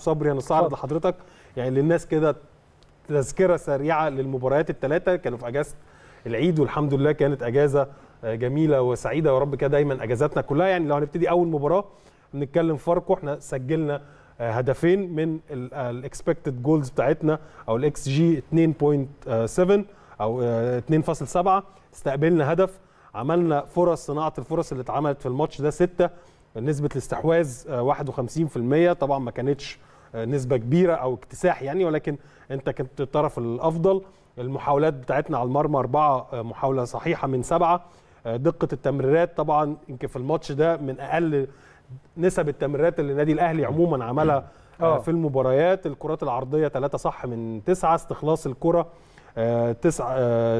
صبري هنستعرض لحضرتك يعني للناس كده تذكره سريعه للمباريات الثلاثه كانوا في اجازه العيد والحمد لله كانت اجازه آه، جميله وسعيده ورب رب كده دايما اجازاتنا كلها يعني لو هنبتدي اول مباراه بنتكلم فاركو احنا سجلنا آه، هدفين من الاكسبكتد آه، جولز بتاعتنا او الاكس جي 2.7 او 2.7 استقبلنا هدف عملنا فرص صناعه الفرص اللي اتعملت في الماتش ده سته نسبه الاستحواذ 51% طبعا ما كانتش آه، نسبه كبيره او اكتساح يعني ولكن انت كنت الطرف الافضل المحاولات بتاعتنا على المرمى أربعة آه، محاولة صحيحة من سبعة آه، دقة التمريرات طبعا يمكن في الماتش ده من أقل نسب التمريرات اللي النادي الأهلي عموما عملها في المباريات الكرات العرضية ثلاثة صح من تسعة استخلاص الكرة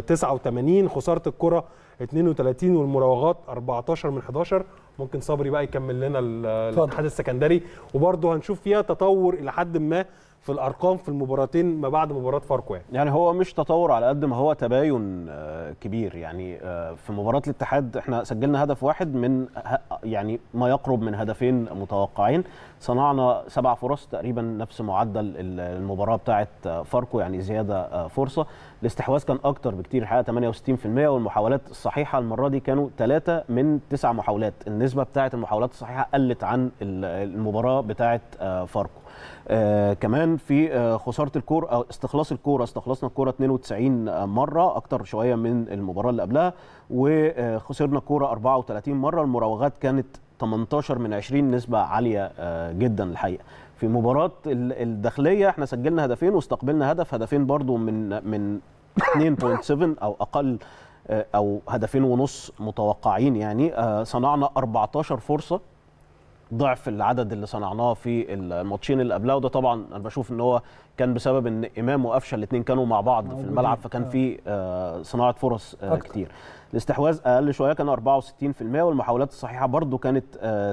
89 آه، آه، خساره الكره 32 والمراوغات 14 من 11 ممكن صبري بقى يكمل لنا الاتحاد السكندري وبرضه هنشوف فيها تطور الى حد ما في الارقام في المباراتين ما بعد مباراه فاركو يعني. يعني هو مش تطور على قد ما هو تباين آه، كبير يعني آه، في مباراه الاتحاد احنا سجلنا هدف واحد من يعني ما يقرب من هدفين متوقعين صنعنا سبع فرص تقريبا نفس معدل المباراه بتاعه آه، فاركو يعني زياده فرصه الاستحواذ كان اكتر بكتير الحقيقه 68% والمحاولات الصحيحه المره دي كانوا 3 من 9 محاولات النسبه بتاعه المحاولات الصحيحه قلت عن المباراه بتاعه فاركو آه كمان في آه خساره الكوره او استخلاص الكوره استخلصنا الكوره 92 مره اكتر شويه من المباراه اللي قبلها وخسرنا الكوره 34 مره المراوغات كانت 18 من 20 نسبه عاليه آه جدا الحقيقه في مباراه الداخليه احنا سجلنا هدفين واستقبلنا هدف هدفين برضو من من 2.7 او اقل آه، او هدفين ونص متوقعين يعني آه، صنعنا 14 فرصه ضعف العدد اللي صنعناه في الماتشين اللي قبلها وده طبعا انا بشوف ان هو كان بسبب ان امام وقفشه الاثنين كانوا مع بعض في الملعب فكان آه. في آه، صناعه فرص آه، أكتر. كتير الاستحواذ اقل شويه كان 64% والمحاولات الصحيحه برده كانت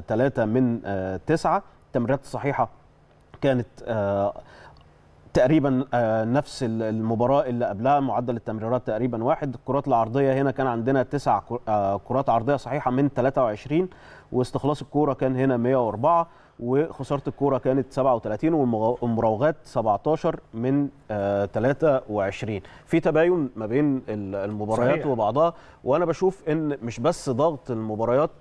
3 من 9 التمريرات الصحيحه كانت تقريبا آه، نفس المباراه اللي قبلها معدل التمريرات تقريبا واحد الكرات العرضيه هنا كان عندنا تسع آه، كرات عرضيه صحيحه من 23 واستخلاص الكوره كان هنا 104 وخساره الكوره كانت 37 والمراوغات 17 من 23 آه، في تباين ما بين المباريات صحيح. وبعضها وانا بشوف ان مش بس ضغط المباريات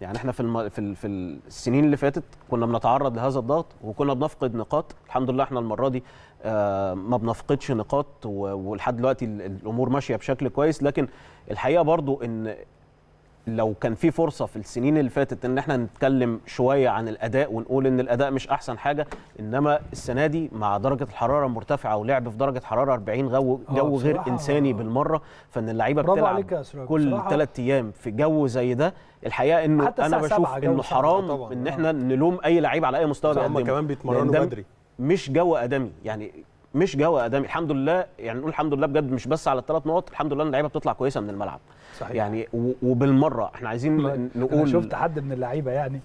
يعني احنا في الم... في, ال... في السنين اللي فاتت كنا بنتعرض لهذا الضغط وكنا بنفقد نقاط الحمد لله احنا المره دي آه ما بنفقدش نقاط و... ولحد دلوقتي الامور ماشيه بشكل كويس لكن الحقيقه برضو ان لو كان في فرصه في السنين اللي فاتت ان احنا نتكلم شويه عن الاداء ونقول ان الاداء مش احسن حاجه انما السنه دي مع درجه الحراره المرتفعه ولعب في درجه حراره 40 جو آه، جو غير انساني آه. بالمره فان اللعيبه بتلعب كل ثلاث ايام في جو زي ده الحقيقه انه انا بشوف انه حرام ان آه. احنا نلوم اي لعيب على اي مستوى بيقدمه كمان بيتمرنوا بدري مش جو ادمي يعني مش جو ادمي الحمد لله يعني نقول الحمد لله بجد مش بس على الثلاث نقط الحمد لله ان اللعيبه بتطلع كويسه من الملعب صحيح. يعني وبالمره احنا عايزين نقول أنا شفت حد من اللعيبه يعني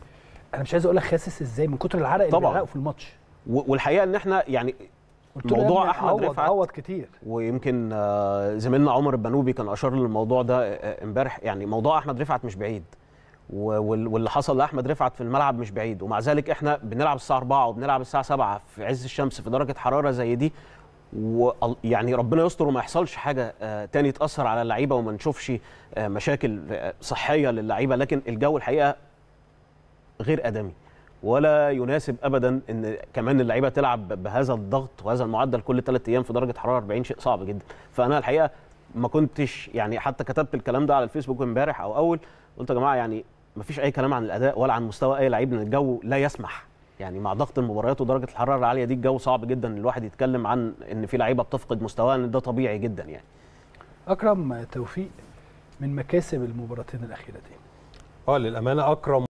انا مش عايز اقول لك خاسس ازاي من كتر العرق اللي بيعرقه في الماتش والحقيقه ان احنا يعني موضوع احمد رفعت عوض كتير ويمكن آه، زميلنا عمر البنوبي كان اشار للموضوع ده آه، آه، امبارح يعني موضوع احمد رفعت مش بعيد واللي حصل لاحمد رفعت في الملعب مش بعيد ومع ذلك احنا بنلعب الساعه 4 وبنلعب الساعه 7 في عز الشمس في درجه حراره زي دي ويعني ربنا يستر وما يحصلش حاجه آه، تاني تاثر على اللعيبه وما نشوفش آه، مشاكل آه، صحيه للعيبه لكن الجو الحقيقه غير ادمي ولا يناسب ابدا ان كمان اللعيبه تلعب بهذا الضغط وهذا المعدل كل ثلاث ايام في درجه حراره 40 شيء صعب جدا فانا الحقيقه ما كنتش يعني حتى كتبت الكلام ده على الفيسبوك امبارح او اول قلت يا جماعه يعني مفيش اي كلام عن الاداء ولا عن مستوى اي لعيب لان الجو لا يسمح يعني مع ضغط المباريات ودرجه الحراره العاليه دي الجو صعب جدا الواحد يتكلم عن ان في لعيبه بتفقد مستواها ان ده طبيعي جدا يعني اكرم توفيق من مكاسب المباراتين الاخيرتين اه للامانه اكرم